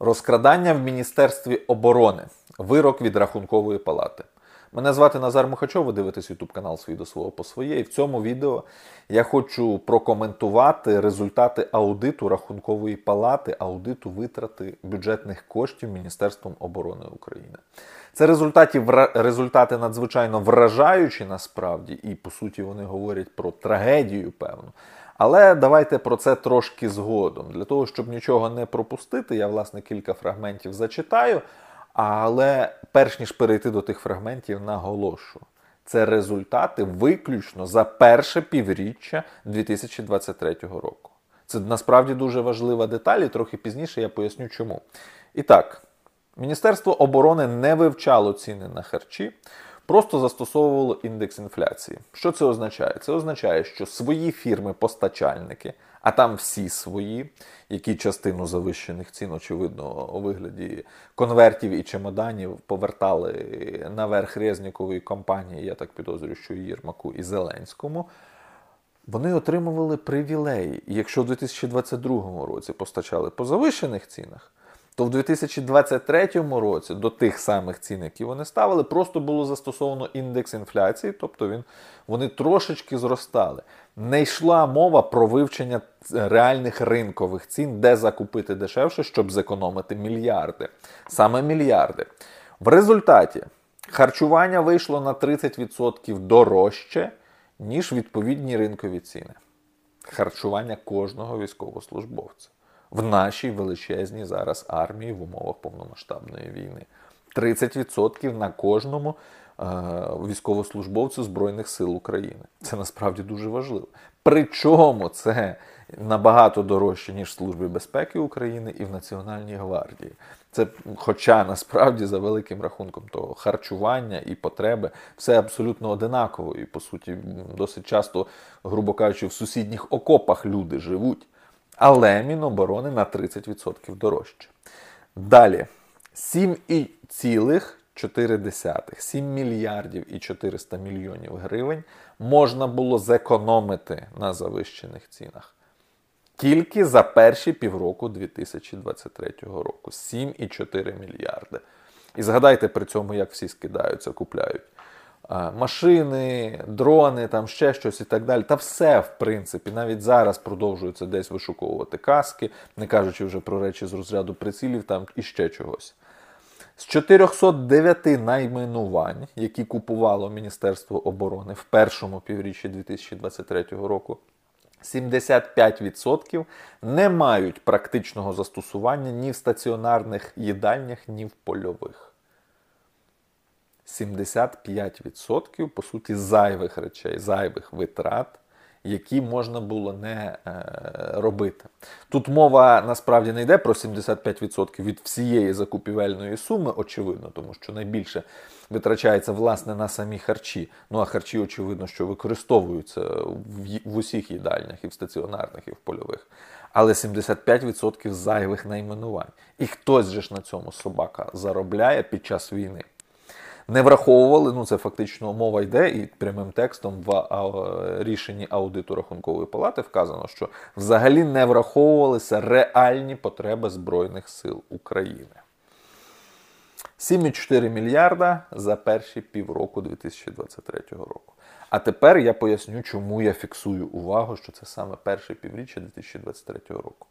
Розкрадання в Міністерстві оборони. Вирок від рахункової палати. Мене звати Назар Мухачов, ви дивитесь YouTube канал «Свій до свого по своє. І в цьому відео я хочу прокоментувати результати аудиту рахункової палати, аудиту витрати бюджетних коштів Міністерством оборони України. Це результати, результати надзвичайно вражаючі насправді, і по суті вони говорять про трагедію, певну. Але давайте про це трошки згодом. Для того, щоб нічого не пропустити, я, власне, кілька фрагментів зачитаю. Але перш ніж перейти до тих фрагментів, наголошу. Це результати виключно за перше півріччя 2023 року. Це насправді дуже важлива деталь, і трохи пізніше я поясню, чому. І так, Міністерство оборони не вивчало ціни на харчі просто застосовувало індекс інфляції. Що це означає? Це означає, що свої фірми-постачальники, а там всі свої, які частину завищених цін, очевидно, у вигляді конвертів і чемоданів повертали наверх Резнікової компанії, я так підозрюю, що і Єрмаку і Зеленському. Вони отримували привілеї, якщо в 2022 році постачали по завищених цінах, то в 2023 році до тих самих цін, які вони ставили, просто було застосовано індекс інфляції, тобто він, вони трошечки зростали. Не йшла мова про вивчення реальних ринкових цін, де закупити дешевше, щоб зекономити мільярди. Саме мільярди. В результаті харчування вийшло на 30% дорожче, ніж відповідні ринкові ціни. Харчування кожного військовослужбовця в нашій величезній зараз армії в умовах повномасштабної війни. 30% на кожному е військовослужбовцю Збройних сил України. Це насправді дуже важливо. Причому це набагато дорожче, ніж в Службі безпеки України і в Національній гвардії. Це, хоча насправді, за великим рахунком того харчування і потреби, все абсолютно одинаково. І по суті, досить часто, грубо кажучи, в сусідніх окопах люди живуть але Міноборони на 30% дорожче. Далі 7,4 7 мільярдів і 400 мільйонів гривень можна було зекономити на завищених цінах. Тільки за перші півроку 2023 року 7,4 мільярди. І згадайте при цьому, як всі скидаються, купляють машини, дрони, там ще щось і так далі. Та все, в принципі, навіть зараз продовжується десь вишуковувати каски, не кажучи вже про речі з розряду прицілів там і ще чогось. З 409 найменувань, які купувало Міністерство оборони в першому півріччі 2023 року, 75% не мають практичного застосування ні в стаціонарних їдальнях, ні в польових. 75% по суті зайвих речей, зайвих витрат. Які можна було не е, робити. Тут мова насправді не йде про 75% від всієї закупівельної суми, очевидно, тому що найбільше витрачається власне на самі харчі. Ну а харчі, очевидно, що використовуються в усіх їдальнях, і в стаціонарних, і в польових. Але 75% зайвих найменувань. І хтось же ж на цьому собака заробляє під час війни не враховували. Ну це фактично мова йде, і прямим текстом в рішенні аудиту рахункової палати вказано, що взагалі не враховувалися реальні потреби Збройних сил України. 7,4 мільярда за перші півроку 2023 року. А тепер я поясню, чому я фіксую увагу, що це саме перше півріччя 2023 року.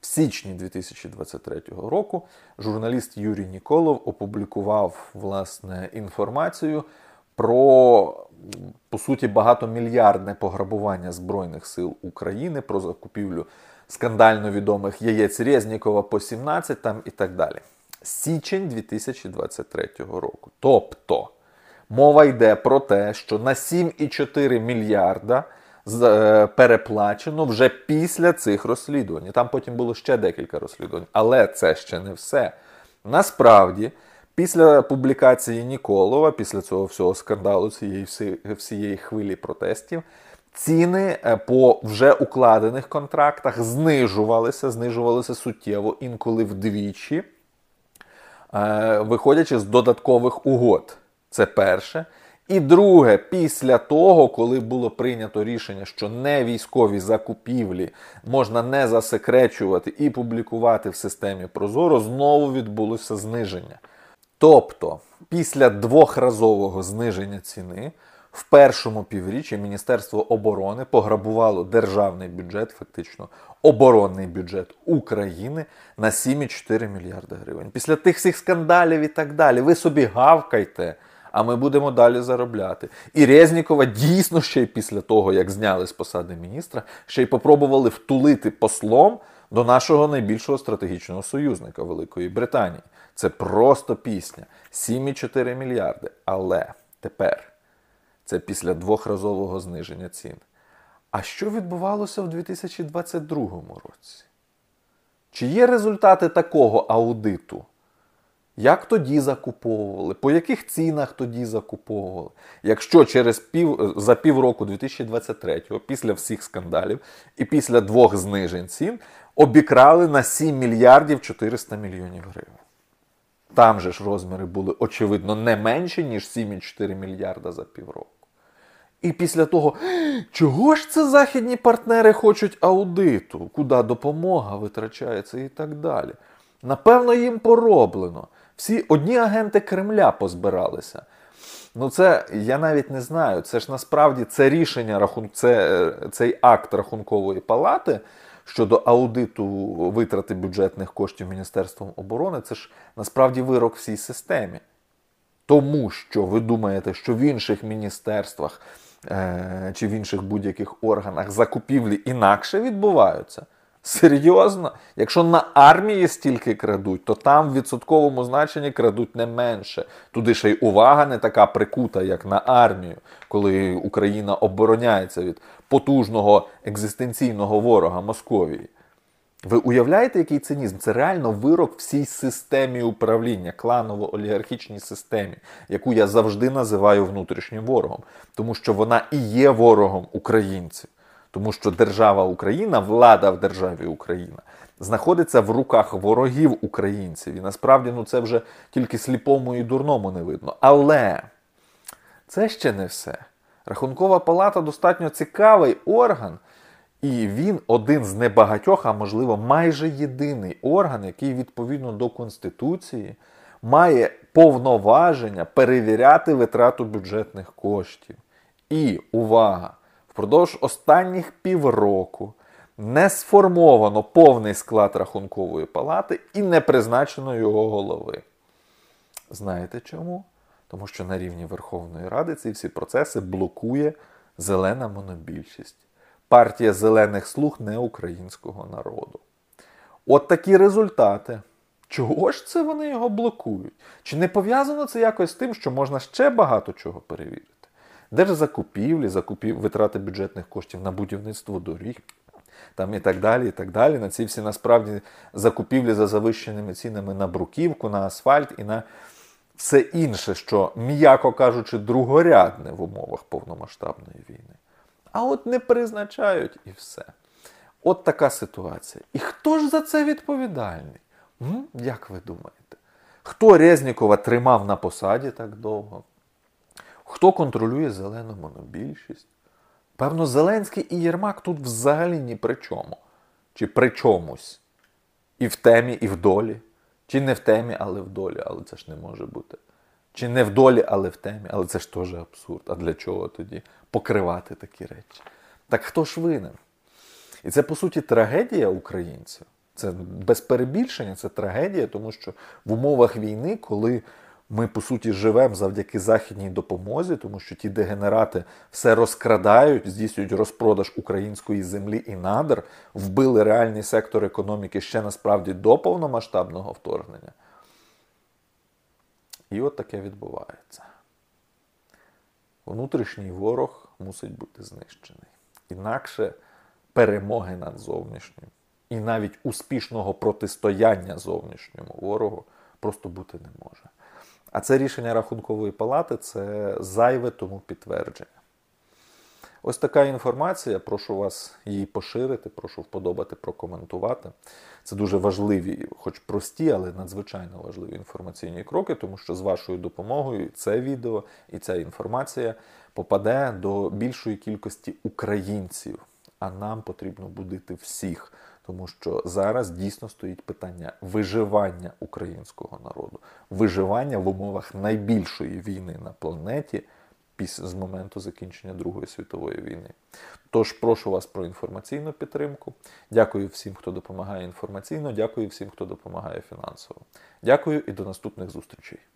В січні 2023 року журналіст Юрій Ніколов опублікував власне інформацію про по суті багатомільярдне пограбування збройних сил України про закупівлю скандально відомих яєць Резнікова по 17 там і так далі. Січень 2023 року. Тобто мова йде про те, що на 7,4 мільярда. Е, переплачено вже після цих розслідувань. Там потім було ще декілька розслідувань, але це ще не все. Насправді, після публікації Ніколова, після цього всього скандалу, цієї всієї хвилі протестів. Ціни е, по вже укладених контрактах знижувалися, знижувалися суттєво, інколи вдвічі, е, виходячи з додаткових угод. Це перше. І друге, після того, коли було прийнято рішення, що не військові закупівлі можна не засекречувати і публікувати в системі Прозоро, знову відбулося зниження. Тобто, після двохразового зниження ціни в першому півріччі Міністерство оборони пограбувало державний бюджет, фактично оборонний бюджет України на 7,4 мільярди гривень. Після тих всіх скандалів і так далі, ви собі гавкайте а ми будемо далі заробляти. І Резнікова дійсно ще й після того, як зняли з посади міністра, ще й попробували втулити послом до нашого найбільшого стратегічного союзника Великої Британії. Це просто пісня. 7,4 мільярди. Але тепер це після двохразового зниження цін. А що відбувалося в 2022 році? Чи є результати такого аудиту? Як тоді закуповували, по яких цінах тоді закуповували? Якщо через пів за півроку 2023-го, після всіх скандалів і після двох знижень цін обікрали на 7 мільярдів 400 мільйонів гривень. Там же ж розміри були, очевидно, не менші, ніж 7,4 мільярда за півроку. І після того, чого ж це західні партнери хочуть аудиту, куди допомога витрачається і так далі. Напевно, їм пороблено. Всі одні агенти Кремля позбиралися. Ну, це я навіть не знаю. Це ж насправді це рішення рахун... це, е, цей акт рахункової палати щодо аудиту витрати бюджетних коштів Міністерством оборони. Це ж насправді вирок всій системі. Тому що ви думаєте, що в інших міністерствах е, чи в інших будь-яких органах закупівлі інакше відбуваються. Серйозно, якщо на армії стільки крадуть, то там в відсотковому значенні крадуть не менше. Туди ще й увага не така прикута, як на армію, коли Україна обороняється від потужного екзистенційного ворога Московії. Ви уявляєте, який цинізм? Це реально вирок всій системі управління, кланово-олігархічній системі, яку я завжди називаю внутрішнім ворогом, тому що вона і є ворогом українців. Тому що держава Україна, влада в державі Україна знаходиться в руках ворогів українців. І насправді ну це вже тільки сліпому і дурному не видно. Але це ще не все. Рахункова палата достатньо цікавий орган, і він один з небагатьох, а можливо, майже єдиний орган, який відповідно до Конституції має повноваження перевіряти витрату бюджетних коштів. І увага! впродовж останніх півроку не сформовано повний склад рахункової палати і не призначено його голови. Знаєте чому? Тому що на рівні Верховної Ради ці всі процеси блокує зелена монобільшість. Партія зелених слуг не українського народу. От такі результати. Чого ж це вони його блокують? Чи не пов'язано це якось з тим, що можна ще багато чого перевірити? держзакупівлі, закупів, витрати бюджетних коштів на будівництво доріг. Там і так далі, і так далі. На ці всі насправді закупівлі за завищеними цінами на бруківку, на асфальт і на все інше, що, м'яко кажучи, другорядне в умовах повномасштабної війни. А от не призначають і все. От така ситуація. І хто ж за це відповідальний? М? Як ви думаєте? Хто Резнікова тримав на посаді так довго? Хто контролює зелену монобільшість? Певно, Зеленський і Єрмак тут взагалі ні при чому. Чи при чомусь. І в темі, і в долі. Чи не в темі, але в долі, але це ж не може бути. Чи не в долі, але в темі, але це ж теж абсурд. А для чого тоді покривати такі речі? Так хто ж винен? І це, по суті, трагедія українців. Це без перебільшення, це трагедія, тому що в умовах війни, коли ми по суті живемо завдяки західній допомозі, тому що ті дегенерати все розкрадають, здійснюють розпродаж української землі і надр, вбили реальний сектор економіки ще насправді до повномасштабного вторгнення. І от таке відбувається. Внутрішній ворог мусить бути знищений. Інакше перемоги над зовнішнім і навіть успішного протистояння зовнішньому ворогу просто бути не може. А це рішення рахункової палати це зайве тому підтвердження. Ось така інформація. Прошу вас її поширити, прошу вподобати, прокоментувати. Це дуже важливі, хоч прості, але надзвичайно важливі інформаційні кроки, тому що з вашою допомогою це відео і ця інформація попаде до більшої кількості українців. А нам потрібно будити всіх тому що зараз дійсно стоїть питання виживання українського народу, виживання в умовах найбільшої війни на планеті з моменту закінчення Другої світової війни. Тож прошу вас про інформаційну підтримку. Дякую всім, хто допомагає інформаційно. Дякую всім, хто допомагає фінансово. Дякую і до наступних зустрічей.